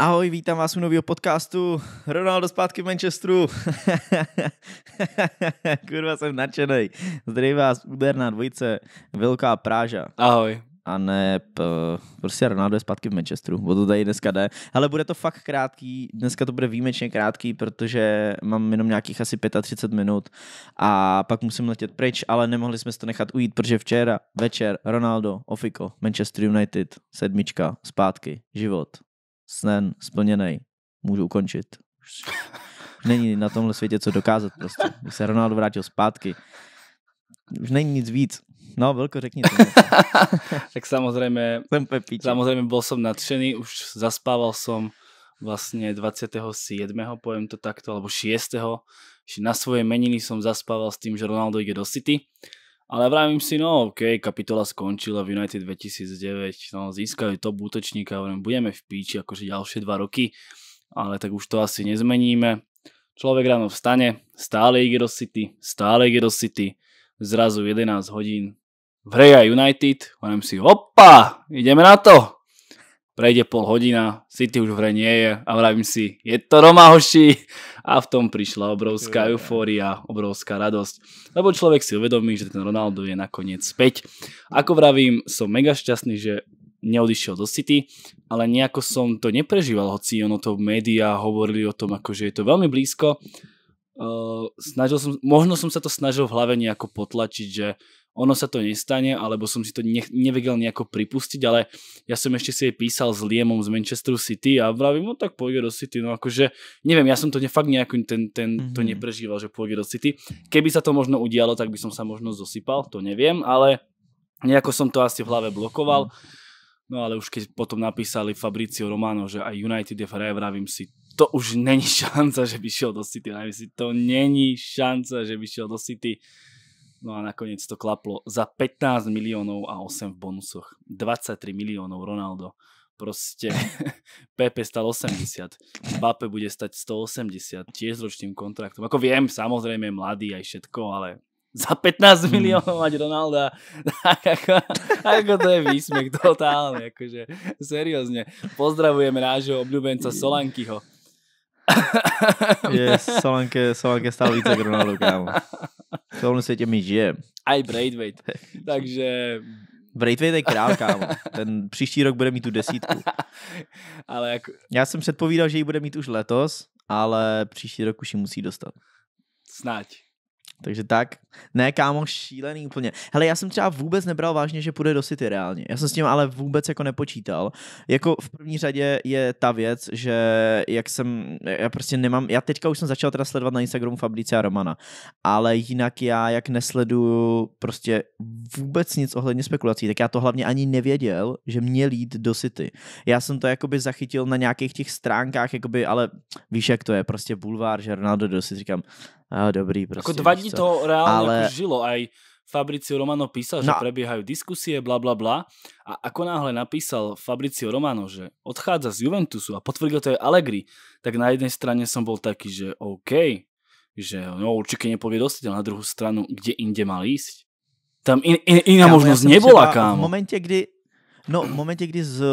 Ahoj, vítám vás u nového podcastu Ronaldo zpátky v Manchesteru. Kurva, jsem nadšený. Zdraví vás úderná dvojice, velká práža. Ahoj. A ne, p, prostě Ronaldo je zpátky v Manchesteru, o to tady dneska jde. Ale bude to fakt krátký, dneska to bude výjimečně krátký, protože mám jenom nějakých asi 35 minut a pak musím letět pryč, ale nemohli jsme si to nechat ujít, protože včera večer Ronaldo, Ofiko, Manchester United, sedmička, zpátky, život, snen splněný. Můžu ukončit. Není na tomhle světě co dokázat prostě. Když se Ronaldo vrátil zpátky, už není nic víc. No, velko, řekni to. tak samozřejmě, jsem samozřejmě byl jsem nadšený, už zaspával jsem vlastně 27. pojem to takto, alebo 6. Na svoje meniny jsem zaspával s tím, že Ronaldo jde do City ale vravím si, no ok, kapitola skončila v United 2009, no získali to útočníka, budeme v píči akože ďalšie dva roky, ale tak už to asi nezmeníme. Človek ráno vstane, stále ide do City, stále ide do City, zrazu 11 hodín, v United, hovorím si, opa, ideme na to prejde pol hodina, City už v hre nie je a vravím si, je to Roma hoši. A v tom prišla obrovská eufória, obrovská radosť. Lebo človek si uvedomí, že ten Ronaldo je nakoniec späť. Ako vravím, som mega šťastný, že neodišiel do City, ale nejako som to neprežíval, hoci ono to v médiá hovorili o tom, akože je to veľmi blízko. Uh, snažil som, možno som sa to snažil v hlave nejako potlačiť, že ono sa to nestane, alebo som si to ne, nevedel nejako pripustiť, ale ja som ešte si jej písal s Liemom z Manchesteru City a vravím, no tak pôjde do City, no akože, neviem, ja som to ne, fakt nejako ten, ten, mm-hmm. to mhm. neprežíval, že pôjde do City. Keby sa to možno udialo, tak by som sa možno zosypal, to neviem, ale nejako som to asi v hlave blokoval. Mm-hmm. No ale už keď potom napísali Fabricio Romano, že aj United je fraj, vravím si, to už není šanca, že by šiel do City. Vravím si, to není šanca, že by šiel do City. No a nakoniec to klaplo za 15 miliónov a 8 v bonusoch. 23 miliónov Ronaldo. Proste Pepe stal 80, Mbappe bude stať 180, tiež s ročným kontraktom. Ako viem, samozrejme mladý aj všetko, ale za 15 hmm. miliónov mať Ronalda, tak ako, ako to je výsmech totálne, akože seriózne. Pozdravujeme nášho obľúbenca Solankyho je Solanke, Solanke stále více k Ronaldu, kámo. V tomhle světě mi žije. A i Braithwaite. Takže... Braithwaite je král, kámo. Ten příští rok bude mít tu desítku. ale jako... Já jsem předpovídal, že ji bude mít už letos, ale příští rok už ji musí dostat. Snáď. Takže tak, ne kámo, šílený úplně. Hele, já jsem třeba vůbec nebral vážně, že půjde do City reálně. Já jsem s tím ale vůbec jako nepočítal. Jako v první řadě je ta věc, že jak jsem, já prostě nemám, já teďka už jsem začal teda sledovat na Instagramu a Romana, ale jinak já jak nesleduju prostě vůbec nic ohledně spekulací, tak já to hlavně ani nevěděl, že měl jít do City. Já jsem to jakoby zachytil na nějakých těch stránkách, jakoby, ale víš, jak to je, prostě bulvár, že Ronaldo do City, říkám, a dobrý jako prostě. Ako dva dní to reálne ale... ako žilo, aj Fabricio Romano písal, že no. prebiehajú diskusie, bla bla bla. A ako náhle napísal Fabricio Romano, že odchádza z Juventusu a potvrdil to je Allegri, tak na jednej strane som bol taký, že OK, že no, určite nepovie dosť, ale na druhú stranu, kde inde mal ísť? Tam in, in, iná ja, možnosť ja nebola, kámo. V momente, kdy No, v momentě, kdy z,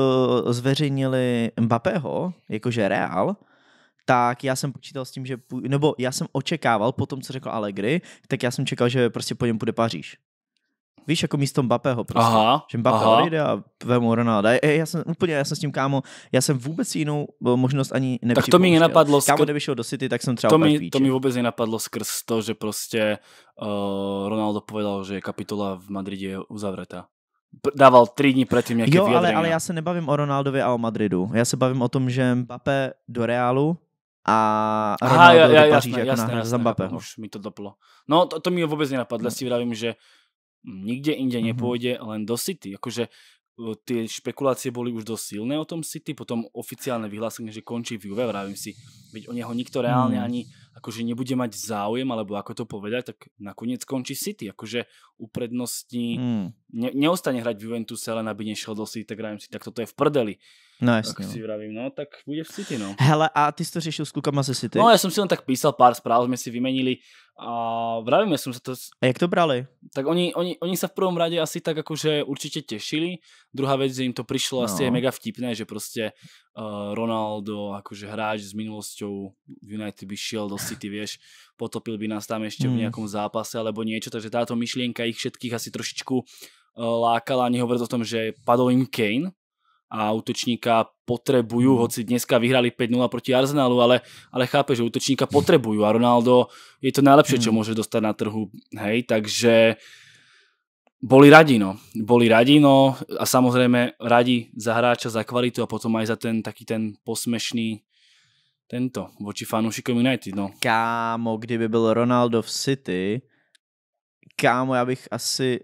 zveřejnili Mbappého, jakože Real, tak já jsem počítal s tím, že, půj... nebo já jsem očekával po tom, co řekl Allegri, tak já jsem čekal, že prostě po něm půjde Paříž. Víš, jako místo Mbappého prostě. Aha, že Mbappé odejde a vemu Ronaldo. E, já jsem úplně, já jsem s tím kámo, já jsem vůbec jinou e, možnost ani nepřipouštěl. Tak to mi nenapadlo. Kámo, kdyby šel do City, tak jsem třeba to mi, to mi vůbec nenapadlo skrz to, že prostě uh, Ronaldo povedal, že kapitola v Madridě je uzavretá dával tři dny předtím nějaké jo, ale, ale já se nebavím o Ronaldovi a o Madridu. Já se bavím o tom, že Mbappé do Realu a Ronaldo Aha, ja, ja, do Paříže jasné, jako jasné, jasné, Mbappé. Už mi to doplo. No to, to mi vůbec nenapadlo, no. Hmm. si vravím, že nikde inde mm-hmm. len do City. jakože eh, ty špekulácie boli už dosť silné o tom City, potom oficiálne vyhlásenie, že končí v Juve, vravím si, veď o neho nikto reálne hmm. ani akože nebude mať záujem, alebo ako to povedať, tak nakoniec končí City, akože uprednostní, mm. ne, neostane hrať v Juventuse, len aby nešiel do City, tak vravím si, tak toto je v prdeli. No jasně. Tak si no. vravím, no, tak bude v City, no. Hele, a ty jsi to řešil s klukama ze City? No, já jsem si jen tak písal pár zpráv, jsme si vymenili a vravím, já jsem se to... A jak to brali? Tak oni, oni, oni se v prvom rade asi tak jakože určitě těšili, druhá věc, že jim to přišlo no. asi je mega vtipné, že prostě uh, Ronaldo, jakože hráč s minulosťou v United by šel do City, víš? potopil by nás tam ještě mm. v hmm. nějakom zápase alebo něco. takže táto myšlienka ich všetkých asi trošičku eh, lákala. lákala, nehovoriť o tom, že padol im Kane, a útočníka potrebujú, hmm. hoci dneska vyhrali 5-0 proti Arsenalu, ale, ale chápe, že útočníka potrebujú a Ronaldo je to najlepšie, čo môže hmm. dostať na trhu, hej, takže boli radi, no. Boli radi, no a samozrejme radi za hráča, za kvalitu a potom aj za ten taký ten posmešný tento voči fanúšikom United, no. Kámo, kdyby byl Ronaldo v City, kámo, já bych asi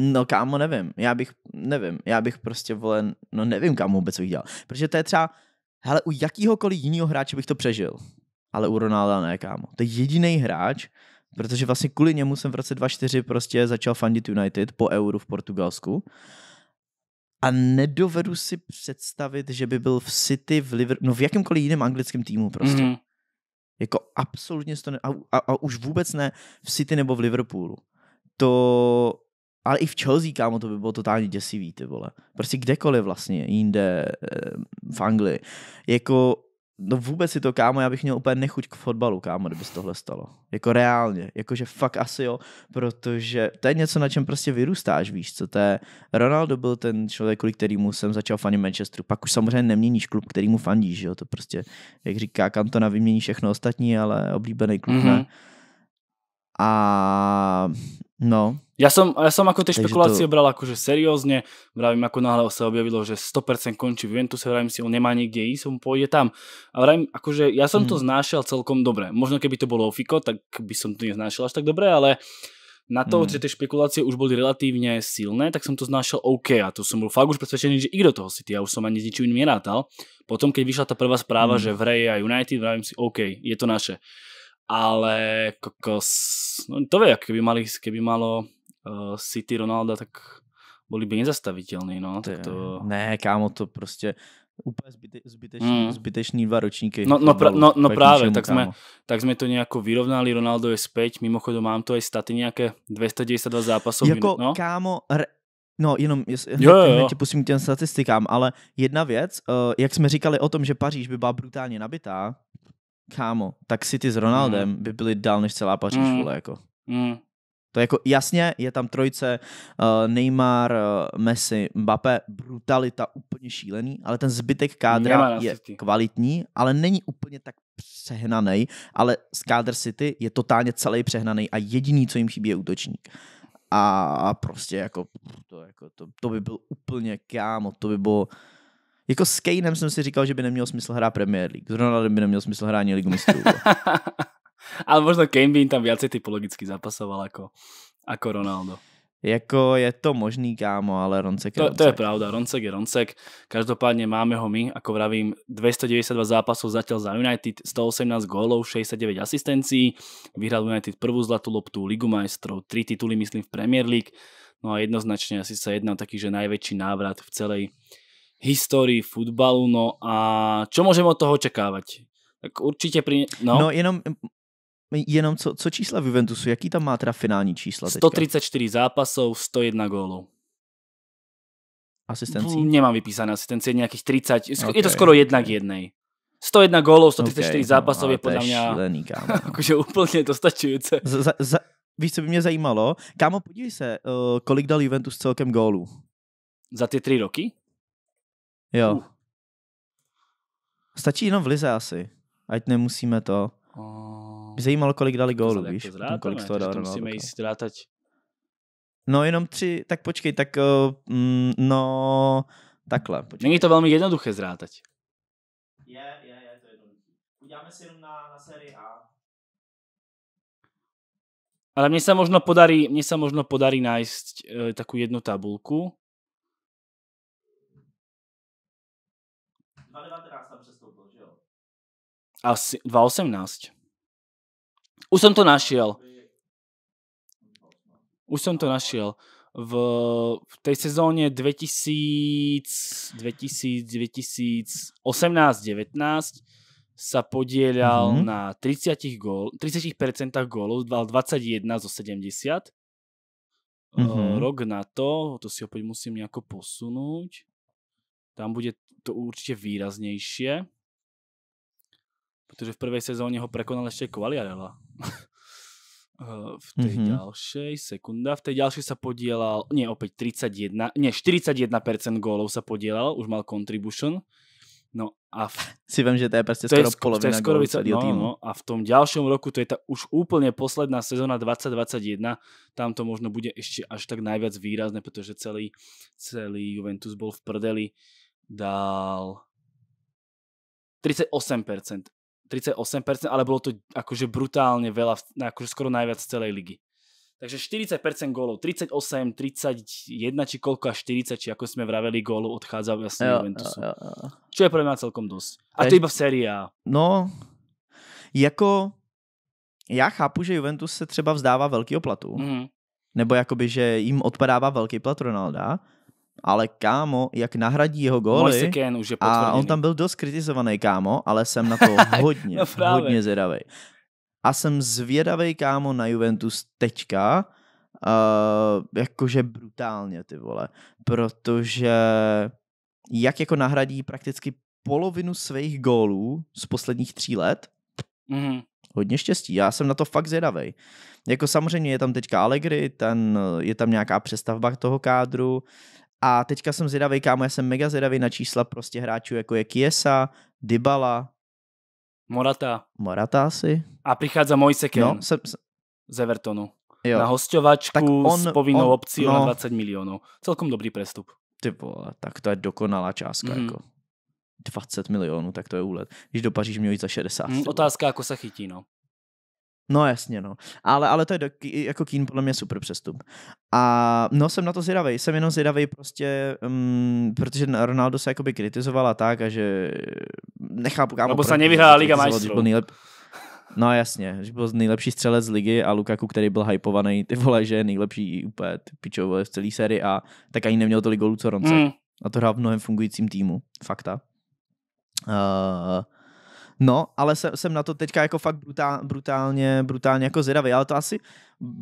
No kámo, nevím. Já bych, nevím. Já bych prostě, vole, no nevím, kámo vůbec, co bych dělal. Protože to je třeba, hele, u jakýhokoliv jiného hráče bych to přežil. Ale u Ronalda ne, kámo. To je jediný hráč, protože vlastně kvůli němu jsem v roce 2004 prostě začal fandit United po euru v Portugalsku. A nedovedu si představit, že by byl v City, v Liverpool, no v jakémkoliv jiném anglickém týmu prostě. Mm-hmm. Jako absolutně to ne, a, a, a už vůbec ne v City nebo v Liverpoolu. To ale i v Chelsea, kámo, to by bylo totálně děsivý, ty vole. Prostě kdekoliv vlastně, jinde, eh, v Anglii. Jako, no vůbec si to, kámo, já bych měl úplně nechuť k fotbalu, kámo, kdyby se tohle stalo. Jako reálně, jakože fakt asi jo, protože to je něco, na čem prostě vyrůstáš, víš co, to je, Ronaldo byl ten člověk, kvůli kterýmu jsem začal fanit Manchesteru, pak už samozřejmě neměníš klub, kterýmu fandíš, jo, to prostě, jak říká Kantona, vymění všechno ostatní, ale oblíbený klub mm-hmm. ne. Mhm. A no, Ja som, ja som ako tie spekulace špekulácie to... bral akože seriózne, vravím, ako náhle sa objavilo, že 100% končí v Juventuse, vravím si, on nemá nikde ísť, on pôjde tam. A vravím, akože ja som mm. to mhm. znášal celkom dobre. Možno keby to bolo Ofiko, tak by som to neznášal až tak dobre, ale na to, mm. že tie špekulácie už boli relatívne silné, tak som to znášal OK a to som bol fakt už presvedčený, že i do toho City, ja už som ani s ničím iným nerátal. Potom, keď vyšla tá prvá správa, mm. že v Reje a United, vravím si, OK, je to naše. Ale kokos, no to vie, keby, mali, keby malo uh, City Ronalda, tak byli by nezastavitelní, no. Tak to... Ne, kámo, to prostě úplně zbyte, zbytečný, mm. zbytečný dva ročníky. No, no, no, no právě, tak jsme, tak jsme to nějak vyrovnali, Ronaldo je zpět, mimochodem mám to i staty nějaké 292 zápasů. Jako, no? kámo, re... No, jenom jo, jo, jo. tě pusím těm statistikám, ale jedna věc, uh, jak jsme říkali o tom, že Paříž by byla brutálně nabitá, kámo, tak City s Ronaldem mm. by byly dál než celá Paříž, mm. vole, jako. Mm. To je jako jasně, je tam trojce uh, eh, Neymar, uh, Messi, Mbappé, brutalita úplně šílený, ale ten zbytek kádra je kvalitní, ale není úplně tak přehnaný, ale z kádr City je totálně celý přehnaný a jediný, co jim chybí, je útočník. A, a prostě jako, to, jako to, to, by byl úplně kámo, to by bylo jako s Kaneem jsem si říkal, že by neměl smysl hrát Premier League. Zrovna by neměl smysl hrát ani Ligu mistrů. Ale možno Kane by im tam viacej typologicky zapasoval ako, ako Ronaldo. Jako je to možný, kámo, ale Roncek je to, Roncek. To je pravda, Roncek je Roncek. Každopádně máme ho my, ako vravím, 292 zápasov zatiaľ za United, 118 gólov, 69 asistencií. Vyhral United prvú zlatú loptu, Ligu majstrov, 3 tituly, myslím, v Premier League. No a jednoznačne asi sa jedná taký, že najväčší návrat v celej histórii futbalu. No a čo môžeme od toho očakávať? Tak určitě při. No. no jenom jenom co, co čísla v Juventusu, jaký tam má teda finální čísla 134 zápasů, 101 gólů. Asistenci? Nemám vypísané je nějakých 30, okay. je to skoro jedna k jednej. 101 gólov, 134 okay, no, zápasov no, je podľa mňa šlený, kámo. akože úplne dostačujúce. za, za, víš, co by mě zajímalo? Kámo, podívej se, uh, kolik dal Juventus celkem gólů? Za ty tři roky? Jo. Uh. Stačí jenom v Lize asi, ať nemusíme to. By oh. zajímalo, kolik dali gólu, víš? To zrátame, kolik z toho dali musíme jít zrátať. No jenom tři, tak počkej, tak uh, no takhle. Počkej. Není to velmi jednoduché zrátať. Je, je, je to jednoduché. Uděláme si jenom na, na sérii A. Ale mně se možno podarí, mně se možno podarí najít uh, eh, takovou jednu tabulku, Asi 2018. Už som to našiel. Už som to našiel. V, v tej sezóne 2000, 2000 2018 19 sa podielal mm-hmm. na 30%, gól, 30 gólov, dal 21 zo 70. Mm-hmm. Rok na to, to si opäť musím nejako posunúť. Tam bude to určite výraznejšie protože v prvej sezóně ho prekonal ještě Kvaliarela. Eh, v tej mm-hmm. ďalšej, sekunda, v tej ďalšej sa podielal, nie opäť 31, nie 41% gólov sa podielal, už mal contribution. No a v... Si vím, že to je prostě skoro je, polovina skoro gólov no, týmu. No, a v tom ďalšom roku, to je ta už úplne posledná sezóna 2021, tam to možno bude ešte až tak najviac výrazné, pretože celý, celý Juventus bol v prdeli, dal 38% 38%, ale bolo to akože brutálne veľa, akože skoro najviac z celej ligy. Takže 40% gólov, 38, 31 či koľko až 40, či ako sme vraveli, gólu, odchádza vlastne jo, Juventusu. Jo, jo, jo. Čo je pre mňa celkom dosť. A to iba v sérii A. No, jako já chápu, že Juventus se třeba vzdává velkého platu. Mm. Nebo jakoby, že jim odpadává velký plat Ronalda, ale kámo, jak nahradí jeho góly, už je a on tam byl dost kritizovaný, kámo, ale jsem na to hodně, no hodně zvědavý. A jsem zvědavý, kámo, na Juventus teďka, uh, jakože brutálně, ty vole, protože jak jako nahradí prakticky polovinu svých gólů z posledních tří let, mm-hmm. hodně štěstí. Já jsem na to fakt zvědavý. Jako samozřejmě je tam teďka Allegri, ten, je tam nějaká přestavba toho kádru, a teďka jsem zvědavý, kámo, já jsem mega zvědavý na čísla prostě hráčů, jako je Kiesa, Dybala. Morata. Morata asi. A přichází Mojseken no, jsem, jsem... z Evertonu. Jo. Na hostovačku on, s povinnou on, opcí no. na 20 milionů, Celkom dobrý přestup, Ty vole, tak to je dokonalá částka. Mm. Jako. 20 milionů, tak to je úlet. Když do Paříž měl jít za 60. Mm, otázka, jako se chytí, no. No jasně, no. Ale, ale to je do, jako kín podle mě super přestup. A no jsem na to zvědavý. Jsem jenom zvědavý prostě, um, protože Ronaldo se jakoby kritizovala tak a že nechápu, kámo. Nebo se vyhrála Liga majstrů. Nejlep... No jasně, že byl nejlepší střelec z ligy a Lukaku, který byl hypovaný, ty vole, že je nejlepší úplně pičou v celé sérii a tak ani neměl tolik golů, co Ronce. Mm. A to hrál v mnohem fungujícím týmu. Fakta. Uh, No, ale jsem, jsem na to teďka jako fakt brutál, brutálně, brutálně jako zvědavý, ale to asi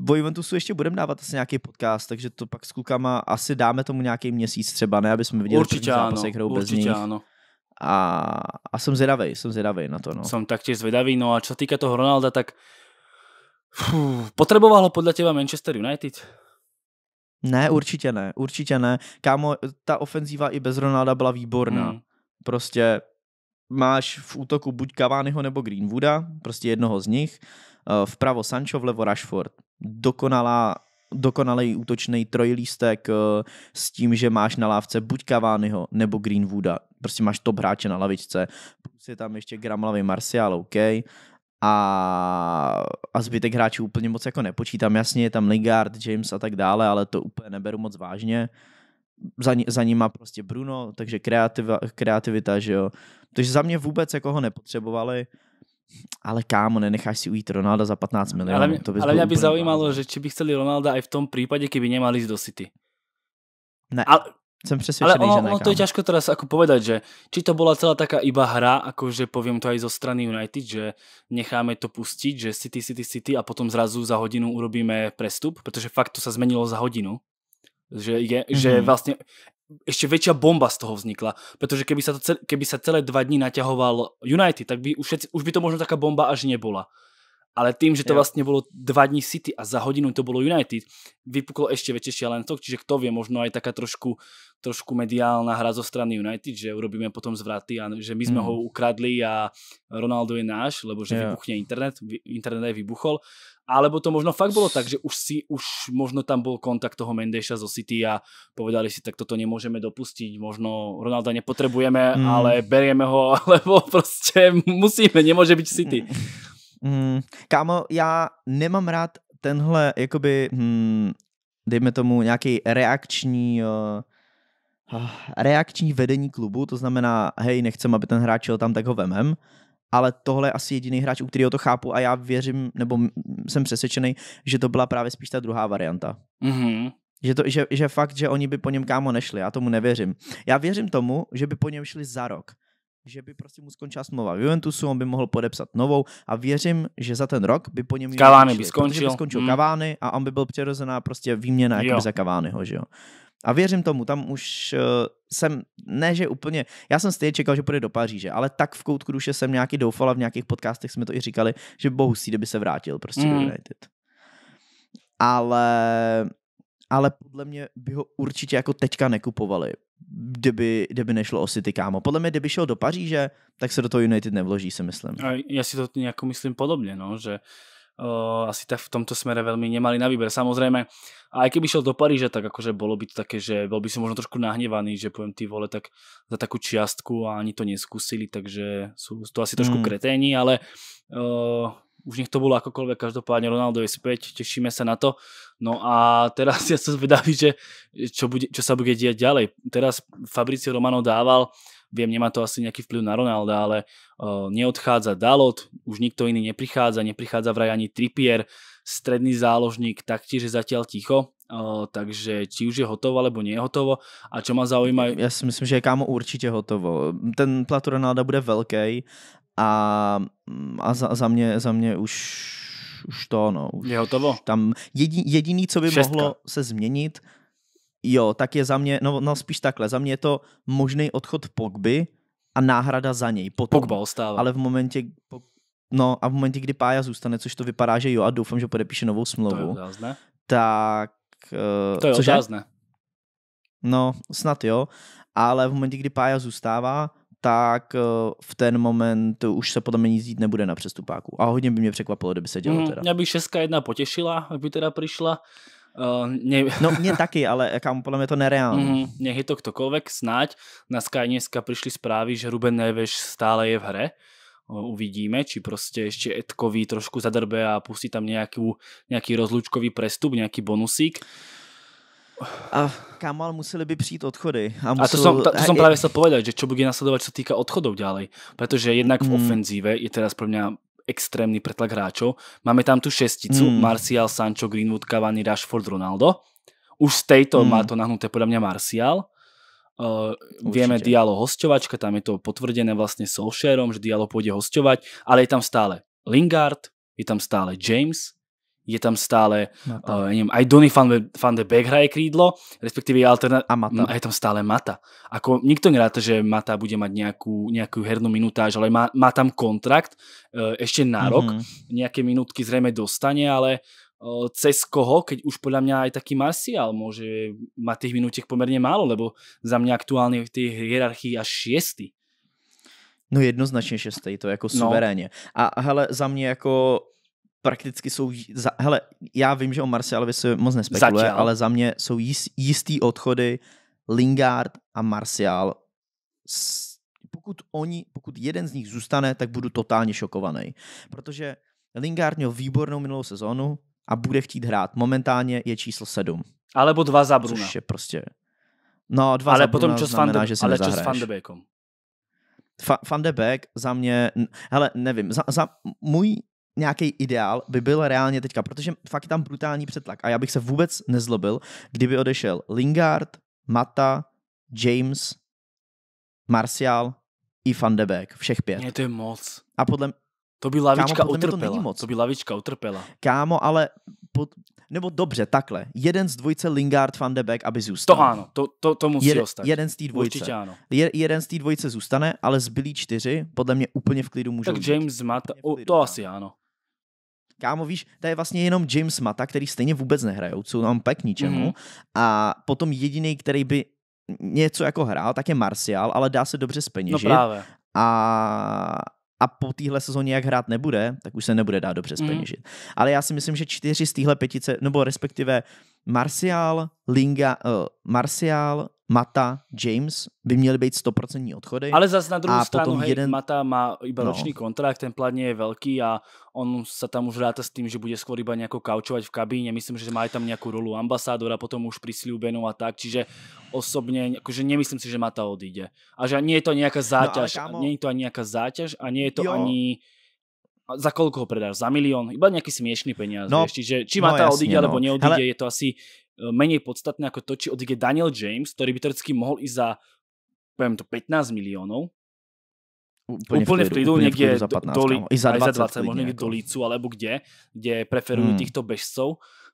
v Juventusu ještě budeme dávat asi nějaký podcast, takže to pak s klukama asi dáme tomu nějaký měsíc třeba, ne, aby jsme viděli určitě ano, zápasek hrou bez nich. Ano. A, a jsem zvědavý, jsem zvědavý na to. No. tak taktiež zvedavý, no a co týká toho Ronalda, tak potřeboval ho podle teba Manchester United? Ne, určitě ne, určitě ne. Kámo, ta ofenzíva i bez Ronalda byla výborná. Hmm. Prostě máš v útoku buď Cavaniho nebo Greenwooda, prostě jednoho z nich, eh, vpravo Sancho, vlevo Rashford. Dokonalá dokonalý útočný trojlístek eh, s tím, že máš na lávce buď Cavaniho nebo Greenwooda. Prostě máš top hráče na lavičce. Plus je tam ještě Gramlavý Martial, OK. A, a zbytek hráčů úplně moc jako nepočítám. Jasně je tam Lingard, James a tak dále, ale to úplně neberu moc vážně. Uh, za, ní, za ním prostě Bruno, takže kreativa, kreativita, že jo. Takže za mě vůbec jako ho nepotřebovali, ale kámo, nenecháš si ujít Ronalda za 15 milionů. Ale, mě, to ale mě by zaujímalo, že či by chceli Ronalda i v tom případě, kdyby nemali jít do City. Ne. Ale, jsem přesvědčený, ale ono, že ne, ono to je ťažko teraz ako povedať, že či to bola celá taká iba hra, akože poviem to aj zo strany United, že necháme to pustiť, že City, City, City a potom zrazu za hodinu urobíme prestup, protože fakt to sa zmenilo za hodinu. Že, je, mm-hmm. že mhm. vlastne ešte väčšia bomba z toho vznikla. Pretože keby sa, to cel, keby sa celé dva dní naťahoval United, tak by už, všetci, už by to možno taká bomba až nebola ale tým, že to vlastně vlastne bolo dva dní City a za hodinu to bolo United, vypuklo ešte väčšie šialenstvo, čiže kto vie, možno aj taká trošku, trošku mediálna hra zo strany United, že urobíme potom zvraty a že my sme mm. ho ukradli a Ronaldo je náš, lebo že vybuchne internet, internet aj vybuchol, alebo to možno fakt bolo tak, že už, si, už možno tam bol kontakt toho Mendeša zo City a povedali si, tak toto nemôžeme dopustiť, možno Ronaldo nepotrebujeme, mm. ale berieme ho, lebo proste musíme, nemôže byť City. Mm, kámo, já nemám rád tenhle, jakoby, hmm, dejme tomu, nějaký reakční uh, reakční vedení klubu, to znamená, hej, nechcem, aby ten hráč šel tam, tak ho vemem, ale tohle je asi jediný hráč, u kterého to chápu a já věřím, nebo jsem přesvědčený, že to byla právě spíš ta druhá varianta. Mm-hmm. Že, to, že, že fakt, že oni by po něm kámo nešli, já tomu nevěřím. Já věřím tomu, že by po něm šli za rok že by prostě mu skončila smlouva v Juventusu, on by mohl podepsat novou a věřím, že za ten rok by po něm Kavány by skončil. By skončil hmm. Kavány a on by byl přirozená prostě výměna jakoby za Kaványho, že jo. A věřím tomu, tam už uh, jsem, ne že úplně, já jsem stejně čekal, že půjde do Paříže, ale tak v koutku duše jsem nějaký doufal a v nějakých podcastech jsme to i říkali, že si, kdyby se vrátil prostě hmm. do mm. United. Ale, ale podle mě by ho určitě jako teďka nekupovali, kdyby, kdyby nešlo o City, kámo. Podle mě, kdyby šel do Paříže, tak se do toho United nevloží, si myslím. A já si to nějak myslím podobně, no, že o, eh, asi tak v tomto smere velmi nemali na výběr samozřejmě a i kdyby šel do Paříže, tak jakože bylo by to také, že byl by si možná trošku nahněvaný, že pojem ty vole, tak za takovou čiastku a ani to neskusili, takže jsou to asi trošku mm. kreténi, ale o, eh, už nech to bolo akokoľvek, každopádne Ronaldo je späť, tešíme sa na to. No a teraz ja som zvedavý, že čo, bude, čo sa bude diať ďalej. Teraz Fabricio Romano dával, viem, nemá to asi nejaký vplyv na Ronalda, ale uh, neodchádza Dalot, už nikto iný neprichádza, neprichádza vraj ani Trippier, stredný záložník taktiež je zatiaľ ticho, Uh, takže či už je hotovo, alebo nie je hotovo. A čo má zaujíma... Já si myslím, že je kámo určitě hotovo. Ten plat Ronalda bude velký a, mm, a za, za, mě, za mě už už to, no. Už je hotovo. Tam jedin jediný co by Šestka. mohlo se změnit, jo, tak je za mě, no, no spíš takhle, za mě je to možný odchod Pogby a náhrada za něj. Potom. Pogba ostává. Ale v momentě, no a v momentě, kdy Pája zůstane, což to vypadá, že jo, a doufám, že podepíše novou smlouvu. To je otázné. Tak... Uh, to je Je? No, snad jo, ale v momentě, kdy Pája zůstává, tak eh, v ten moment už se podle mě nic dít nebude na přestupáku. A hodně by mě překvapilo, kdyby se dělo mhm, teda. mě by 6 jedna potěšila, kdyby by teda přišla. Uh, eh, ne... no mě taky, ale eh, kam podle mě to nereálně. Mhm, mm, nech je to ktokoliv, snáď. Na Sky dneska přišly zprávy, že Ruben Neves stále je v hre. Uvidíme, či prostě ještě Edkovi trošku zadrbe a pustí tam nějaký, nějaký rozlučkový prestup, nějaký bonusík. A ale museli by přijít odchody. A, musel... a to jsem, to, to jsem právě chcel povedať, že čo bude nasledovať, co týká odchodů ďalej. protože jednak v hmm. ofenzíve je teraz pro mě extrémní pretlak hráčov. Máme tam tu šesticu, mm. Marcial, Sancho, Greenwood, Cavani, Rashford, Ronaldo. Už z tejto mm. má to nahnuté podľa mňa Marcial. Uh, eh, vieme Dialo hostovačka, tam je to potvrdené vlastne Solskjaerom, že Dialo pôjde hostovat, ale je tam stále Lingard, je tam stále James, je tam stále, Uh, no eh, neviem, aj Donny van, van de Beek hraje krídlo, respektíve je A, Mata. a je tam stále Mata. Ako nikto neráta, že Mata bude mať nejakú, nejakú hernú minutáž, ale má, má tam kontrakt, uh, ešte na rok, mm-hmm. nejaké minútky zrejme dostane, ale uh, cez koho, keď už podľa mňa aj taký Marcial môže mať tých minútiek pomerne málo, lebo za mňa aktuálne v tej hierarchii až šiestý. No jednoznačně šestý, to jako no. suverénně. No. A hele, za mě jako prakticky jsou, za, hele, já vím, že o Marcialovi se moc nespekuluje, Začal. ale za mě jsou jist, jistý odchody Lingard a Marcial. Pokud, oni, pokud jeden z nich zůstane, tak budu totálně šokovaný. Protože Lingard měl výbornou minulou sezónu a bude chtít hrát. Momentálně je číslo sedm. Alebo dva za Bruna. Což je prostě... No, dva ale za potom Bruna znamená, de, že si Ale čo s Van de Beekom? Fa, Van de Beek za mě... Hele, nevím. Za, za můj nějaký ideál by byl reálně teďka, protože fakt je tam brutální přetlak. A já bych se vůbec nezlobil, kdyby odešel Lingard, Mata, James, Martial i Van de Beek, všech pět. Mě to je moc. A podle m- to by lavička Kámo, utrpela. To, moc. to by lavička utrpela. Kámo, ale pod, nebo dobře, takhle. Jeden z dvojce Lingard Van de Beek, aby zůstal. To ano, to, to, to musí Jed, ostat. Jeden z té dvojce. Určitě ano. Je, jeden z té dvojce zůstane, ale zbylí čtyři podle mě úplně v klidu můžou Tak James Mata, o, to no. asi ano. Kámo, víš, to je vlastně jenom James Mata, který stejně vůbec nehrajou, jsou tam pek ničemu. Mm-hmm. A potom jediný, který by něco jako hrál, tak je Martial, ale dá se dobře speněžit. No právě. A, a po téhle sezóně, jak hrát nebude, tak už se nebude dát dobře speněžit. Mhm. Mm. Ale já si myslím, že čtyři z téhle pětice, nebo respektive Martial, Linga, uh, Martial, Mata, James by měly být 100% odchody. Ale zase na druhou a stranu, hej, jeden... Mata má iba no. ročný kontrakt, ten plat je velký a on se tam už ráta s tím, že bude skôr iba nějakou kaučovat v kabíně. Myslím, že má tam nějakou rolu ambasádora, potom už prislíbenou a tak, čiže osobně, jakože nemyslím si, že Mata odíde. A že ani je to nějaká no, záťaž, no, kámo... Není to ani nějaká záťaž a není to jo. ani za kolik ho predáš? Za milion, Iba nějaký směšný peniaz. No, Čiže či no, Mata no, jasne, odíde no. alebo neodíde, Hele... je to asi Eh, menej podstatné ako to, či odíde Daniel James, ktorý by teoreticky mohol ísť za poviem to, 15 miliónov. Úplne, úplne v klidu, niekde za 15, do, do, no, za 20, 20 možno niekde do Lícu, alebo kde, kde preferujú hmm. týchto bežcov.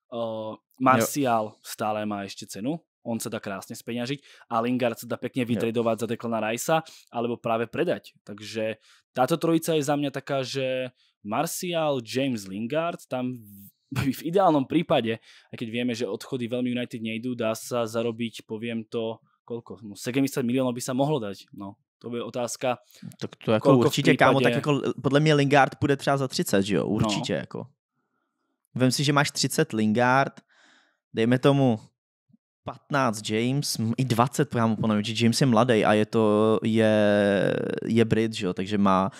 Uh, eh, Marcial jo. stále má ešte cenu, on sa dá krásne speňažiť a Lingard sa dá pekne vytredovať za Declana Rajsa, alebo práve predať. Takže táto trojica je za mňa taká, že Marcial, James Lingard, tam by v ideálnom prípade, aj keď vieme, že odchody veľmi United nejdú, dá sa zarobiť, poviem to, koľko? No, 70 miliónov by sa mohlo dať. No, to by je otázka. Tak to jako určitě, prípade... kámo, tak jako podle mě Lingard půjde třeba za 30, že jo? No. Určitě no. jako. Vem si, že máš 30 Lingard, dejme tomu 15 James, i 20 právě podle že James je mladý a je to, je, je Brit, že jo, takže má,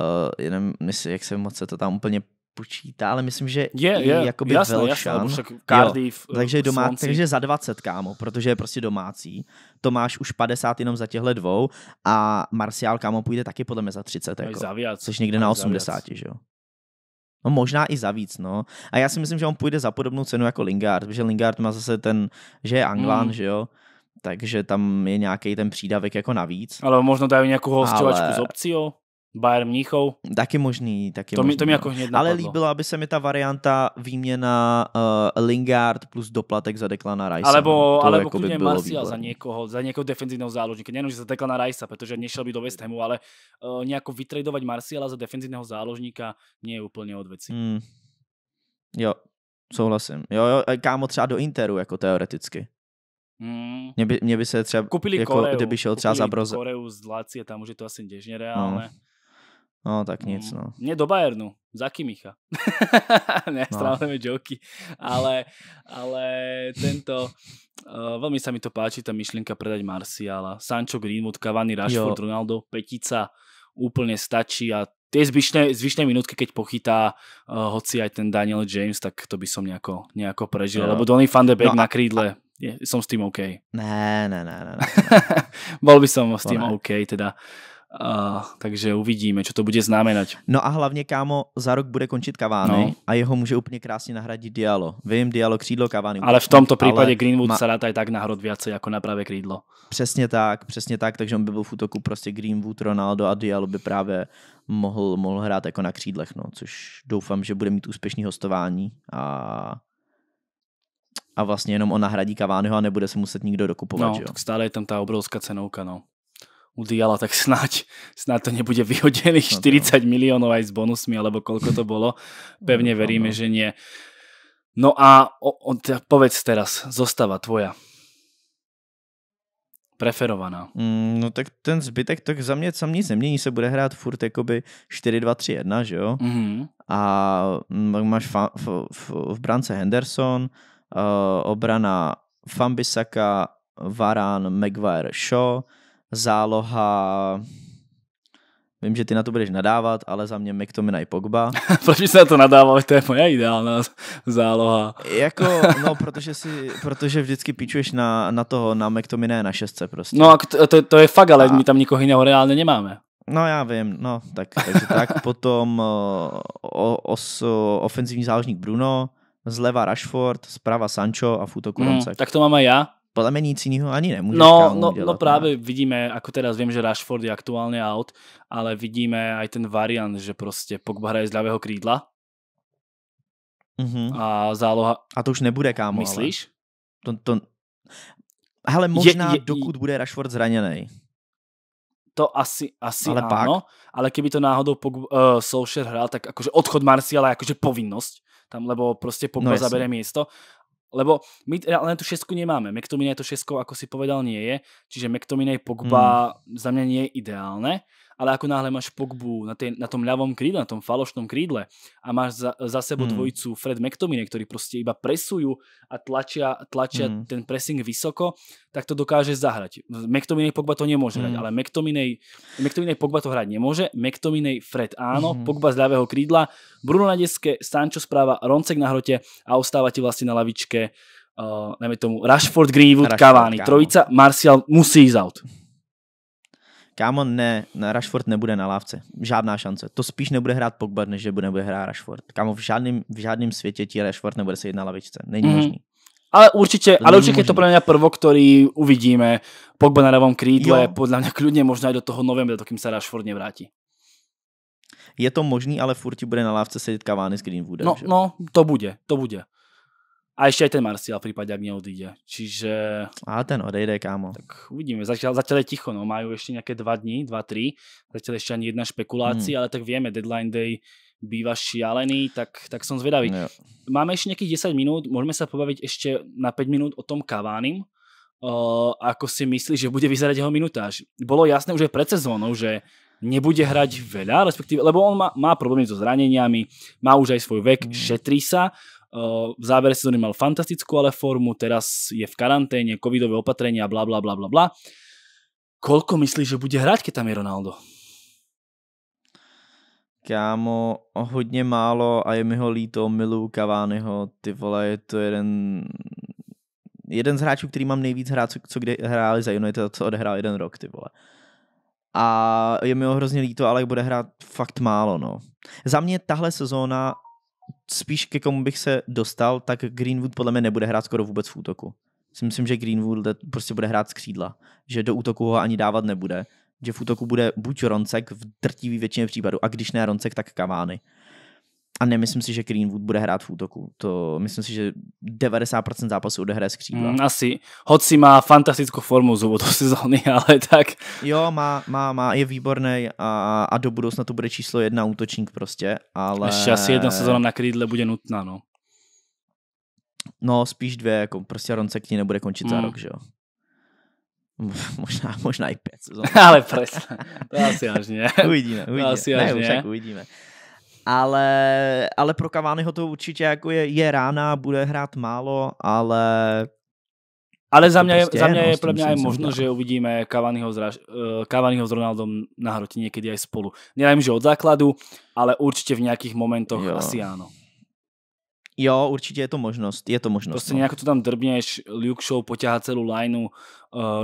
uh, jenom, myslím, jak se moc se to tam úplně počítá, ale myslím, že je, je yeah, jakoby jasné, Velšan. Jasné, no Cardiff, jo, eh, takže, domá, takže za 20, kámo, protože je prostě domácí. To máš už 50 jenom za těhle dvou a Marciál, kámo, půjde taky podle mě za 30, jako, viac. což někde na 80, že jo. No možná i za víc, no. A já si myslím, že on půjde za podobnou cenu jako Lingard, protože Lingard má zase ten, že je Anglán, mm. že jo takže tam je nějaký ten přídavek jako navíc. Ale možno dají nějakou hostovačku ale... s jo? Bayern Mníchou. Taky možný, taky to možný. Mi, to mi jako no. hned napadlo. Ale líbila aby se mi ta varianta výměna uh, Lingard plus doplatek za Declana Rice. Alebo, no. alebo jako by Marcia za někoho, za někoho defenzivního záložníka. Nejenom, že za Declana Rice, protože nešel by do West Hamu, ale uh, eh, nějako vytradovat Marciala za defenzivního záložníka mě je úplně od věci. Hmm. Jo, souhlasím. Jo, jo, kámo třeba do Interu, jako teoreticky. Mm. Mě, by, mě by se třeba, Kupili jako, Koreu. kdyby šel třeba za Broze. Koreu z Lácie, tam už je to asi děžně no. reálné. No. No, tak mm. nic, no. Ne do Bayernu, za Kimicha. ne, no. stále joky. Ale, ale tento, uh, veľmi sa mi to páči, tá myšlienka predať Marciala. Sancho Greenwood, Cavani, Rashford, jo. Ronaldo, petica úplne stačí a tie zvyšné, zvyšné minútky, keď pochytá uh, hoci aj ten Daniel James, tak to by som nejako, nejako prežil. Jo. Lebo Donny van de Beek no, na krídle, je, som s tým OK. Ne, ne, ne. ne, ne. Bol by som s tým no, OK, teda. A, takže uvidíme, co to bude znamenat. No a hlavně, kámo, za rok bude končit Kavány no. a jeho může úplně krásně nahradit Dialo. Vím, Dialo křídlo Kavány. Ale v tomto případě Greenwood ma... se rád tak nahrod více jako na právě křídlo. Přesně tak, přesně tak, takže on by byl v útoku prostě Greenwood, Ronaldo a Dialo by právě mohl, mohl hrát jako na křídlech, no, což doufám, že bude mít úspěšný hostování a a vlastně jenom on nahradí Kaványho a nebude se muset nikdo dokupovat. No, jo? tak stále je tam ta obrovská cenouka, no udiala, tak snáď, snáď to nebude vyhodených 40 no miliónov aj s bonusmi, alebo koľko to bolo. Pevne no, veríme, no. že nie. No a o, o, povedz teraz, zostava tvoja. Preferovaná. Mm, no tak ten zbytek, tak za mě sam nic nemění, se bude hrát furt jakoby 4-2-3-1, že jo? Mm-hmm. A mm, máš fa- f- f- v brance Henderson, uh, obrana Fambisaka, Varan, Maguire, Shaw, záloha Vím, že ty na to budeš nadávat, ale za mě McTominay Pogba. Proč jsi na to nadával? To je moje ideální záloha. jako, no, protože, si, protože vždycky píčuješ na, na toho, na McTominay na šestce prostě. No, a to, to je fakt, ale a... my tam nikoho jiného reálně nemáme. No já vím, no, tak, takže tak. Potom eh, o, os, ofenzivní záložník Bruno, zleva Rashford, zprava Sancho a v útoku hmm, Tak to mám já podle mě nic jiného ani nemůžeš. No, no, udělat, no, no právě ne? vidíme, ako teraz vím, že Rashford je aktuálně out, ale vidíme aj ten variant, že prostě Pogba hraje z ľavého krídla. Mm-hmm. A záloha... A to už nebude, kámo. Myslíš? Ale. To, to... Hele, možná je, je, dokud bude Rashford zraněný. To asi, asi ale áno, pak. ale keby to náhodou Pogba, uh, eh, Solskjaer hral, tak akože odchod Marciala je akože povinnosť tam, lebo prostě Pogba no, zabere miesto Lebo my len tu šestku nemáme. McTominay to šestkou, ako si povedal, nie je. Čiže McTominay Pogba hmm. za mňa nie je ideálne ale ako náhle máš Pogbu na, tej, na tom ľavom krídle, na tom falošnom krídle a máš za, za sebou mm. dvojicu Fred McTominay, ktorí proste iba presujú a tlačia, tlačia mm. ten pressing vysoko, tak to dokáže zahrať. McTominay Pogba to nemôže mm. hrať, hmm. ale McTominay, McTominay Pogba to hrať nemôže, McTominay Fred áno, mm. Pogba z ľavého krídla, Bruno na deske, Sancho správa, Roncek na hrote a ostáva ti vlastne na lavičke uh, tomu Rashford, Greenwood, Rashford, Cavani. Cavani. Trojica, Martial musí ísť out. Kámo, ne, Rashford nebude na lávce. Žádná šance. To spíš nebude hrát Pogba, než že bude hrát Rashford. Kámo, v žádném, v žádném světě ti Rashford nebude sedět na lavičce. Není mm. možný. Ale určitě, to ale určitě je to pro mě prvo, který uvidíme. Pogba na levom krídle, jo. podle mě klidně možná i do toho do kým se Rashford nevrátí. Je to možný, ale furt ti bude na lávce sedět Cavani s Greenwoodem. No, že? no, to bude, to bude. A ještě aj ten Marcial v prípade, ak neodíde. Čiže... A ten odejde, kámo. Tak uvidíme. Zatiaľ, zatiaľ je ticho, no. Majú ešte nejaké dva dní, dva, tri. Zatiaľ ešte ani jedna špekulácia, hmm. ale tak vieme, deadline day býva šialený, tak, tak som zvedavý. Jo. Máme ešte nejakých 10 minút, môžeme sa pobaviť ešte na 5 minút o tom Kavánim. O, ako si myslíš, že bude vyzerať jeho minutáž? Bolo jasné už aj pred sezónou, že nebude hrať veľa, respektíve, lebo on má, má problémy so zraneniami, má už aj svoj vek, mm. šetrí sa Eh, v závere sezóny mal fantastickú ale formu, teraz je v karanténe, covidové opatrenia, bla bla bla bla bla. Koľko myslíš, že bude hrať, keď tam je Ronaldo? Kámo, hodně málo a je mi ho líto, milu Caványho, ty vole, je to jeden jeden z hráčů, který mám nejvíc hrát, co, co kde hráli za United, co odehrál jeden rok, ty vole. A je mi ho hrozně líto, ale bude hrát fakt málo, no. Za mě tahle sezóna spíš ke komu bych se dostal, tak Greenwood podle mě nebude hrát skoro vůbec v útoku. Si myslím, že Greenwood prostě bude hrát skřídla, že do útoku ho ani dávat nebude, že v útoku bude buď Roncek v drtivý většině případů, a když ne Roncek, tak Kavány a nemyslím si, že Greenwood bude hrát v útoku. To myslím si, že 90% zápasů odehraje z křídla. Mm, asi. si má fantastickou formu z úvodu sezóny, ale tak. Jo, má, má, má, je výborný a, a do budoucna to bude číslo jedna útočník prostě, ale... Ještě asi jedna sezóna na křídle bude nutná, no. No, spíš dvě, jako prostě Ronce k ní nebude končit mm. za rok, že jo. Možná, možná i pět sezón. ale přesně. To asi až ne. Uvidíme, uvidíme. To asi až ne, ne. Však uvidíme ale, ale pro Cavaniho to určitě jako je, je rána, bude hrát málo, ale... Ale za mě, prostě, za mě no, je pro mě aj možno, že uvidíme Cavaniho s, uh, Cavaniho s Ronaldom na hrote někdy aj spolu. Nevím, že od základu, ale určitě v nějakých momentoch jo. asi ano. Jo, určitě je to možnost, je to možnost. Prostě no. nějak to tam drbněš, Luke Show poťahá celou lineu, uh,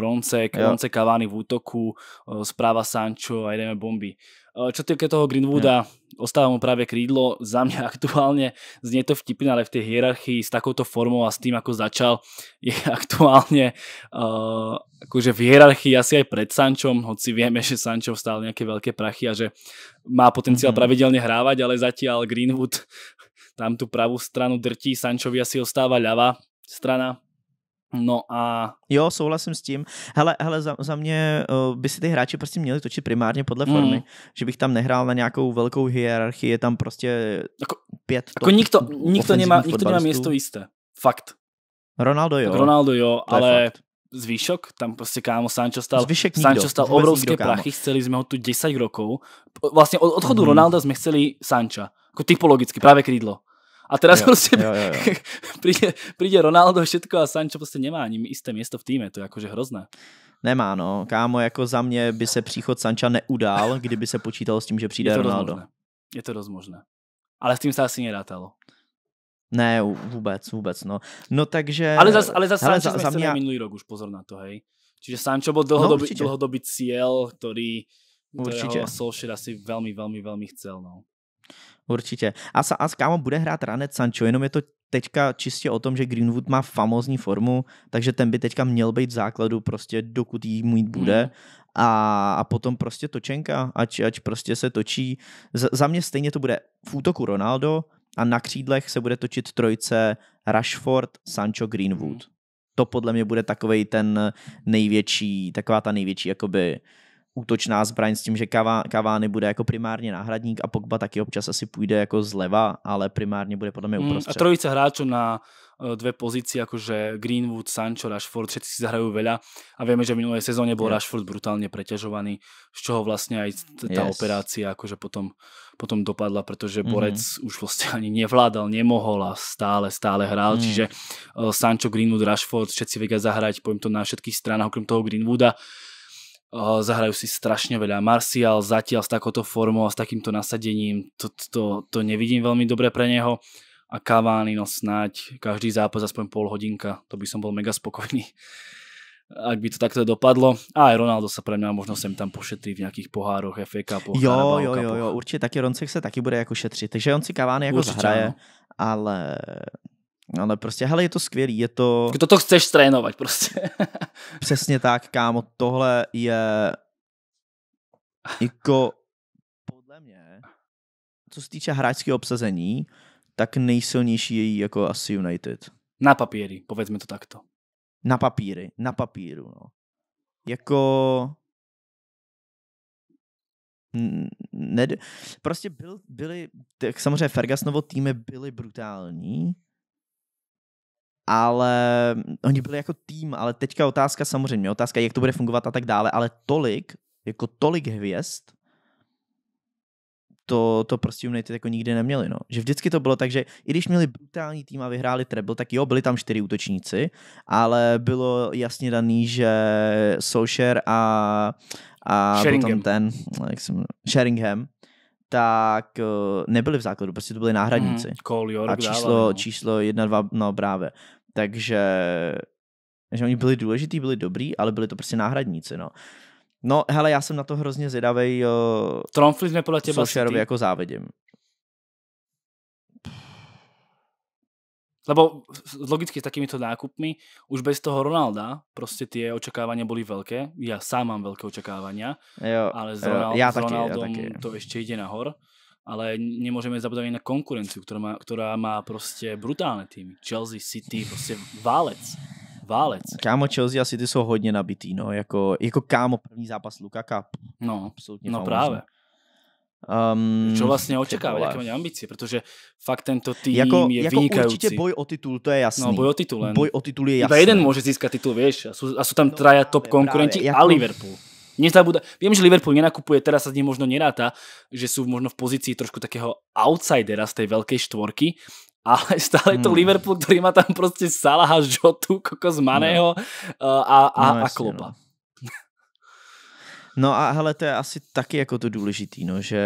Ronce, jo. Ronce Cavani v útoku, uh, eh, správa Sancho a ideme bomby. Uh, čo týká toho Greenwooda, jo. ostává mu právě krídlo, za mě aktuálně? zně to vtipne, ale v té hierarchii s takouto formou a s tím jako začal, je aktuálně, uh, v hierarchii asi aj před Sančom, hoci víme, že Sančov stál nějaké velké prachy a že má potenciál mm -hmm. pravidelně hrávat, ale zatím Greenwood tam tu pravú stranu drtí, Sančovi asi ostává ľava strana, No a... Jo, souhlasím s tím. Hele, hele za, za mě uh, by si ty hráči prostě měli točit primárně podle mm. formy. Že bych tam nehrál na nějakou velkou hierarchii, je tam prostě jako, pět jako nikto, nikto nemá, nikto nemá město jisté. Fakt. Ronaldo jo. Ronaldo jo, to ale zvýšok tam prostě kámo Sancho stal, zvýšek nikdo, Sancho stal obrovské nikdo, prachy, chceli jsme ho tu 10 rokov. Vlastně od odchodu mm. Ronalda jsme chceli Sancha. Jako typologicky, právě krídlo. A teraz jo, prostě jo, jo, jo. príde, príde Ronaldo všetko a Sancho prostě nemá ani isté miesto v týme, to je jakože hrozné. Nemá, no. Kámo, jako za mě by se příchod Sancha neudál, kdyby se počítalo s tím, že přijde je to Ronaldo. Rozmožné. Je to rozmožné. Ale s tím se asi nedátalo. Ne, vůbec, vůbec, no. No takže... Ale zase ale zas Sancho za, za mě... minulý rok už pozor na to, hej. Čiže Sancho byl dlhodobý, no, dlhodobý který, který Solskjaer asi velmi, velmi, velmi chcel, no. Určitě. A, a s kámo bude hrát Ranet Sancho, jenom je to teďka čistě o tom, že Greenwood má famózní formu, takže ten by teďka měl být v základu prostě dokud jí mít mhm. bude. mm. A, a potom prostě točenka, ať, ať prostě se točí. Z, za mě stejně to bude v útoku Ronaldo a na křídlech se bude točit trojce Rashford, Sancho, Greenwood. Mm. To podle mě bude takový ten největší, taková ta největší jakoby útočná zbraň s tím, že Kavány bude jako primárně náhradník a Pogba taky občas asi půjde jako zleva, ale primárně bude podle mě hmm, uprostřed. Mm, a trojice hráčů na eh, dvě pozici, jakože Greenwood, Sancho, Rashford, všetci si zahrajú veľa a víme že v minulé sezóně byl yeah. Rashford brutálně preťažovaný, z čoho vlastně aj ta yes. operácia jakože potom, potom dopadla, protože mhm. Borec mm-hmm. už vlastně ani nevládal, nemohol a stále, stále hrál, mm. čiže eh, Sancho, Greenwood, Rashford, všetci vedia zahrať, povím to na všetkých stranách, okrem toho Greenwooda, zahrajú si strašne veľa. Marcial zatiaľ s takouto formou a s takýmto nasadením, to, to, to nevidím veľmi dobre pre neho. A Cavani, no snáď každý zápas aspoň pol hodinka, to by som bol mega spokojný ak by to takto dopadlo. A aj Ronaldo se pre mňa možno sem tam pošetrí v nejakých pohároch, FA Cupu. Jo, jo, jo, jo, určitě taky Roncek se taky bude jako šetriť. takže on si Cavani jako zahraje, ano. ale ale prostě, hele, je to skvělý, je to... Kdo to chceš trénovat prostě. Přesně tak, kámo, tohle je jako podle mě, co se týče hráčského obsazení, tak nejsilnější je jako asi United. Na papíry, povedzme to takto. Na papíry, na papíru, no. Jako... Ned... Prostě byl, byly, tak samozřejmě Fergusonovo týmy byly brutální, ale oni byli jako tým, ale teďka otázka samozřejmě, otázka jak to bude fungovat a tak dále, ale tolik, jako tolik hvězd, to, to prostě United jako nikdy neměli. No. Že vždycky to bylo tak, že i když měli brutální tým a vyhráli treble, tak jo, byli tam čtyři útočníci, ale bylo jasně daný, že Solskjaer a, a potom ten, jak jsem, Sheringham, tak eh, nebyli v základu, prostě to byli náhradníci. Mm, call, a číslo, dále, no. číslo 1, 2, no právě. Takže že oni byli důležitý, byli dobrý, ale byli to prostě náhradníci, no. No, hele, já jsem na to hrozně zvědavej. Jo, eh, Tromflit podle těba Solskjaerovi jako závidím. Lebo logicky s takýmito nákupmi, už bez toho Ronalda, prostě ty očekávání byly velké. Já sám mám velké očekávání, ale s, Ronald, jo, já taky, s Ronaldom já taky. to ještě jde nahor ale nemôžeme zabudovať na konkurenciu, ktorá má, ktorá má proste brutálne týmy. Chelsea, City, proste válec. Válec. Kámo, Chelsea a City jsou hodně nabitý, no, jako, jako kámo první zápas Lukaka. No, absolutně no famozný. právě. Um, Čo vlastně očekávat, jaké mají ambice, protože fakt tento tým jako, je jako vynikající. určitě boj o titul, to je no, jasný. No, boj o titul. len. Boj o titul je jasný. Iba jeden může získat titul, víš, a jsou, a jsou tam no, traja top právě, konkurenti jako... a Liverpool nezabúda, viem, že Liverpool nenakupuje, teraz sa z nich možno neráta, že sú možno v pozícii trošku takého outsidera z tej veľkej štvorky, ale stále je to hmm. Liverpool, ktorý má tam proste Salaha, Žotu, Kokos Maného no. a, a, no, a Klopa. No. No a hele, to je asi taky jako to důležitý, no, že...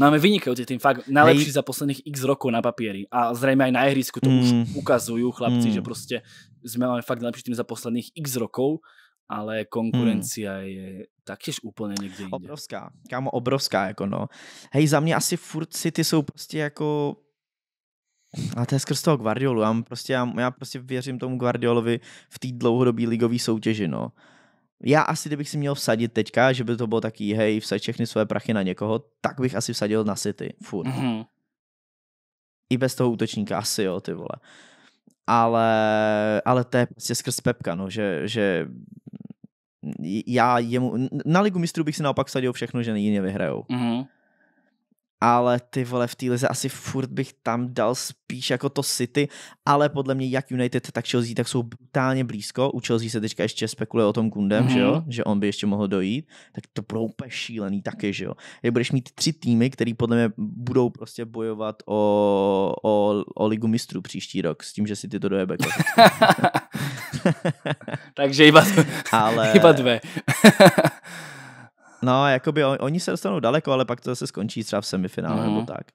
Máme vynikající tým, fakt nejlepší Hej. za posledních x roků na papíry a zřejmě i na ihrisku to mm. už hmm. ukazují chlapci, mm. že hmm. prostě jsme máme fakt nejlepší tým za posledních x rokov ale hmm. konkurencia hmm. je taktiež úplně někde jinde. Obrovská, kámo, obrovská, jako no. Hej, za mě asi furt City jsou prostě jako a to je skrz toho Guardiolu. Já, prostě, já, já prostě věřím tomu Guardiolovi v té dlouhodobé ligové soutěži, no. Já asi, kdybych si měl vsadit teďka, že by to bylo taký, hej, vsaď všechny své prachy na někoho, tak bych asi vsadil na City, furt. Mm-hmm. I bez toho útočníka, asi jo, ty vole ale, ale to je prostě skrz Pepka, no, že, že já jemu, na ligu mistrů bych si naopak sadil všechno, že jiné vyhrajou. Mm-hmm ale ty vole v té lize asi furt bych tam dal spíš jako to City, ale podle mě jak United, tak Chelsea, tak jsou brutálně blízko. U Chelsea se teďka ještě spekuluje o tom Kundem, mm-hmm. že jo? Mhm. Že on by ještě mohl dojít, tak to budou úplně šílený taky, že jo? Je budeš mít tři týmy, které podle mě budou prostě bojovat o, o, o ligu mistrů příští rok, s tím, že si ty to dojebe. Takže iba, ale... iba dve. No, jakoby on, oni se dostanou daleko, ale pak to se skončí třeba v semifinále mm. nebo mhm. tak.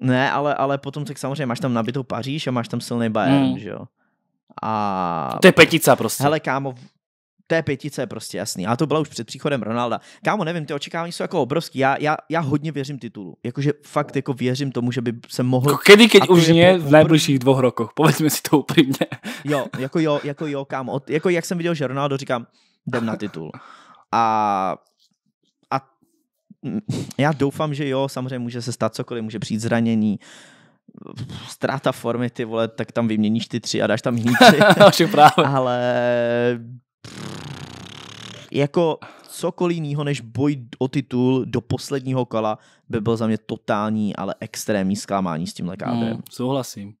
Ne, ale, ale potom tak samozřejmě máš tam nabitou Paříž a máš tam silný Bayern, mm. že jo. A... To je petica prostě. Hele, kámo, to je pětice prostě jasný. A to byla už před příchodem Ronalda. Kámo, nevím, ty očekávání jsou jako obrovský. Já, já, já hodně věřím titulu. Jakože fakt jako věřím tomu, že by se mohl... Jako kedy, keď už ne, v nejbližších dvou rokoch. Povedzme si to upřímně. Jo, jako jo, jako jo, kámo. Od, jako jak jsem viděl, že Ronaldo říkám, jdem na titul. A já doufám, že jo, samozřejmě může se stát cokoliv, může přijít zranění, ztráta formy, ty vole, tak tam vyměníš ty tři a dáš tam jiný tři. Ale jako cokoliv jiného než boj o titul do posledního kola by byl za mě totální, ale extrémní zklamání s tímhle kádrem. Mm, souhlasím.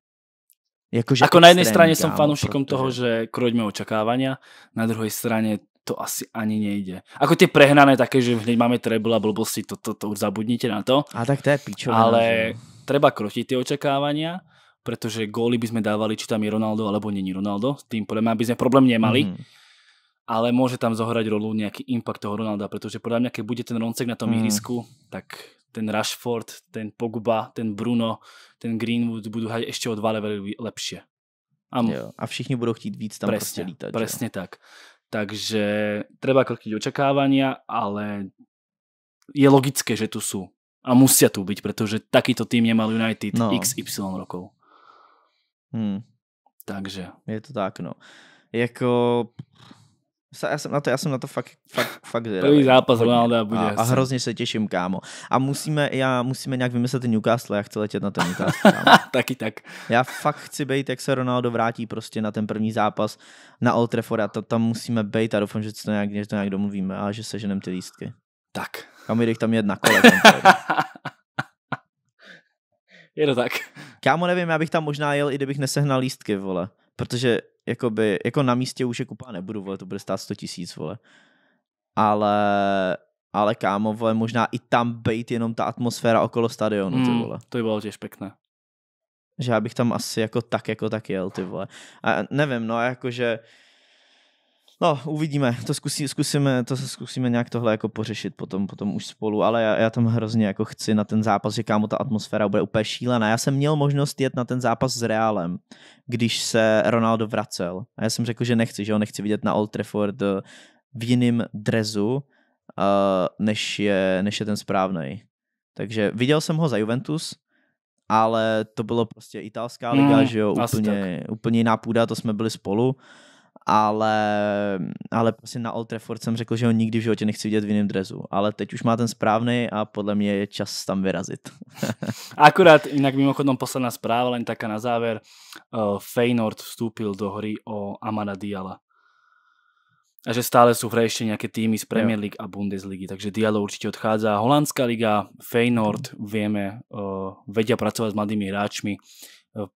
Jakože Ako na jedné straně jsem fanoušikom protože... toho, že kroďme očakávania, na druhé straně to asi ani nejde. Ako ty prehnané také, že hneď máme treble a blbosti, to, to, to už zabudnite na to. A tak to je pičovina. Ale že... treba krotiť tie očakávania, pretože góly by sme dávali, či tam je Ronaldo, alebo není Ronaldo. S Tým podľa mňa by sme problém nemali. Mm. Ale môže tam zohrať rolu nejaký impact toho Ronalda, pretože podľa mňa, keď bude ten Roncek na tom mm. ihrisku, tak ten Rashford, ten Pogba, ten Bruno, ten Greenwood budú hrať ešte o dva levely lepšie. Am. Jo, a všichni budou chtít víc tam prostě presne, prostě Presně Presne tak. Takže treba krotiť očakávania, ale je logické, že tu sú. A musia tu byť, pretože takýto tým nemal United no. XY rokov. Hmm. Takže. Je to tak, no. Jako já jsem na to, já jsem na to fakt, fakt, fakt zvědavý. Prvý zápas a bude. A, a, hrozně se těším, kámo. A musíme, já, musíme nějak vymyslet ten Newcastle, já chci letět na ten Newcastle, Taky tak. Já fakt chci být, jak se Ronaldo vrátí prostě na ten první zápas na Old Trafford a to, tam musíme být a doufám, že to nějak, že to nějak domluvíme a že seženeme ty lístky. Tak. Kam jde tam jedna kole. Je to tak. Kámo, nevím, já bych tam možná jel, i kdybych nesehnal lístky, vole. Protože jakoby, jako na místě už je kupá nebudu, vole, to bude stát 100 tisíc, vole. Ale, ale kámo, vole, možná i tam být jenom ta atmosféra okolo stadionu, mm, ty hmm, vole. To by bylo těž pěkné. Že já bych tam asi jako tak, jako tak jel, ty vole. A nevím, no, jakože... že No, uvidíme, to zkusí, zkusíme, to zkusíme nějak tohle jako pořešit potom, potom už spolu, ale já, já tam hrozně jako chci na ten zápas, že kámo, ta atmosféra bude úplně šílená. Já jsem měl možnost jet na ten zápas s Reálem, když se Ronaldo vracel. A já jsem řekl, že nechci, že ho nechci vidět na Old Trafford eh, v jiném drezu, eh, než, je, než je ten správný. Takže viděl jsem ho za Juventus, ale to bylo prostě italská liga, mm, že jo, úplně, úplně jiná půda, to jsme byli spolu. Uh, ale, ale prostě na Old Trafford jsem řekl, že ho nikdy v životě nechci vidět v jiném drezu, ale teď už má ten správný a podle mě je čas tam vyrazit. Akurát, jinak mimochodem posledná zpráva, len taká na záver, uh, eh, Feynord vstoupil do hry o Amada Diala. A že stále jsou hry ještě nějaké týmy z Premier League a Bundesligy, takže Diallo určitě odchádza. Holandská liga, Feynord, mhm. víme, uh, eh, vedia pracovat s mladými hráčmi,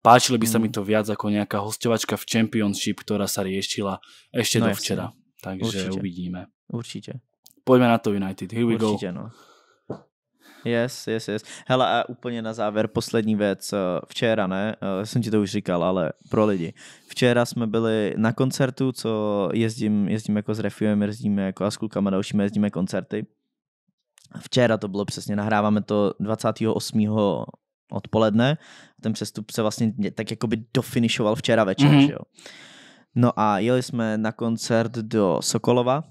Páčilo by sa mi mm. to viac ako nejaká hostovačka v Championship, ktorá sa riešila ešte no, do včera. Takže Určite. uvidíme. Určite. Pojďme na to United. Here we Určitě, go. No. Yes, yes, yes. Hele, a úplně na závěr poslední věc. Eh, včera, ne? Eh, jsem ti to už říkal, ale pro lidi. Včera jsme byli na koncertu, co jezdím, jezdím jako s Refiem, jezdíme jako a s klukama dalšími, jezdíme koncerty. Včera to bylo přesně, nahráváme to 28 odpoledne. Ten přestup se vlastně tak jako by dofinišoval včera večer, mm-hmm. že jo. No a jeli jsme na koncert do Sokolova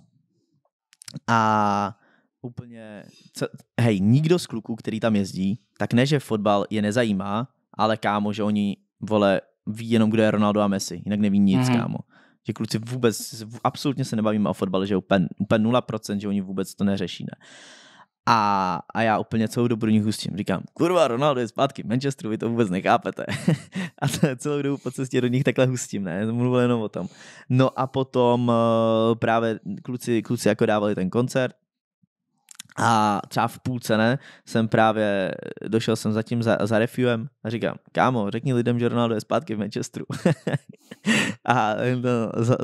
a úplně, co, hej, nikdo z kluků, který tam jezdí, tak ne, že fotbal je nezajímá, ale kámo, že oni, vole, ví jenom, kdo je Ronaldo a Messi, jinak neví nic, mm-hmm. kámo. Že kluci vůbec, absolutně se nebavíme o fotbale, že úplně, úplně 0%, že oni vůbec to neřeší, ne. A, a já úplně celou dobu do nich hustím. Říkám, kurva, Ronaldo je zpátky v Manchesteru, vy to vůbec nechápete. a celou dobu po cestě do nich takhle hustím, ne? Mluvil jenom o tom. No a potom uh, právě kluci, kluci jako dávali ten koncert, a třeba v půlce, ne, jsem právě, došel jsem zatím za, za refuem a říkám, kámo, řekni lidem, že Ronaldo je zpátky v Manchesteru. a no,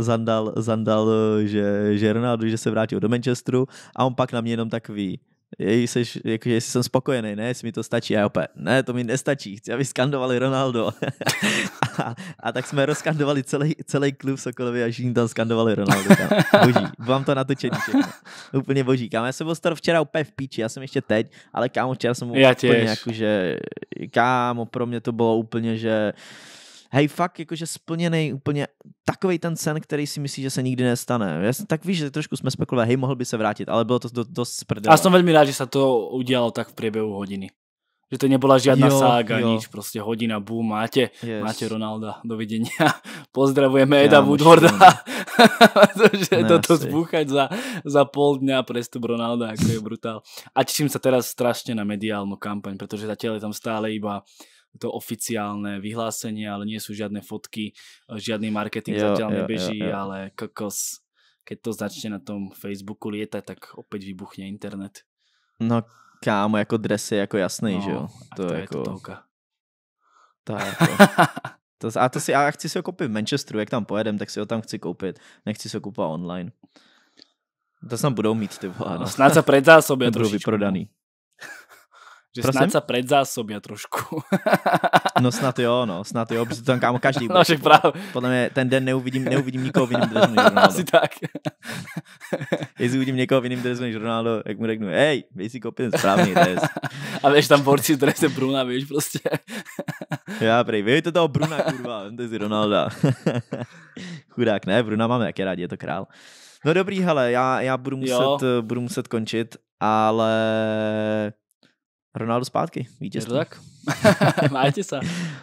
zandal, zandal že, že Ronaldo, že se vrátil do Manchesteru a on pak na mě jenom takový, jej seš, jako, jsi, jsem spokojený, ne, jestli mi to stačí. A opět, ne, to mi nestačí, chci, aby skandovali Ronaldo. a, a, tak jsme rozkandovali celý, celý klub Sokolovi a všichni tam skandovali Ronaldo. Tam. Boží, mám to natočený všechno. Úplně boží. Kámo, já jsem byl star včera úplně v píči, já jsem ještě teď, ale kámo, včera jsem já úplně jako, že kámo, pro mě to bylo úplně, že hej, fakt jakože splněný úplně takový ten sen, který si myslí, že se nikdy nestane. Já, jsem tak víš, že trošku jsme spekulovali, hej, mohl by se vrátit, ale bylo to do, dost sprdele. A jsem velmi rád, že se to udělalo tak v průběhu hodiny. Že to nebyla žádná jo, sága, jo. nič, prostě hodina, boom, máte, yes. máte Ronalda, dovidení, Pozdravujeme Eda Woodwarda, protože to zbúchať za, za pol dňa prestup Ronalda, jako je brutál. A těším se teraz strašně na mediálnu kampaň, protože zatím je tam stále iba to oficiálne vyhlásenie, ale nie sú žiadne fotky, eh, žiadny marketing jo, zatiaľ jo, nebeží, jo, jo. ale kokos, keď to začne na tom Facebooku lietať, tak opäť vybuchne internet. No kámo, jako dres je jako jasný, no, že jo? To, to je jako... Totovka. To je jako- to. to, a to si, a chci si ho koupit v Manchesteru, jak tam pojedem, tak si ho tam chci koupit. Nechci si ho kupovat online. To snad budou mít, ty vole. No. no. Snad se predzásobí trošičku. Budou no. vyprodaný. Že Prosím? snad se predzásobia trošku. no snad jo, no, snad jo, protože tam kámo každý. No, že právě. Podle mě ten den neuvidím, neuvidím nikoho v jiném dresu než Ronaldo. Asi tak. Jestli uvidím někoho v jiném dresu než Ronaldo, jak mu řeknu, hej, vy si koupil ten správný dres. A víš, tam borci v drese Bruna, víš, prostě. Já prej, vy to toho Bruna, kurva, to si Ronaldo. Chudák, ne, Bruna máme jaké rádi, je to král. No dobrý, hele, já, já budu, muset, jo. budu muset končit, ale Ronaldo zpátky, vítězství. Je to tak. máte se.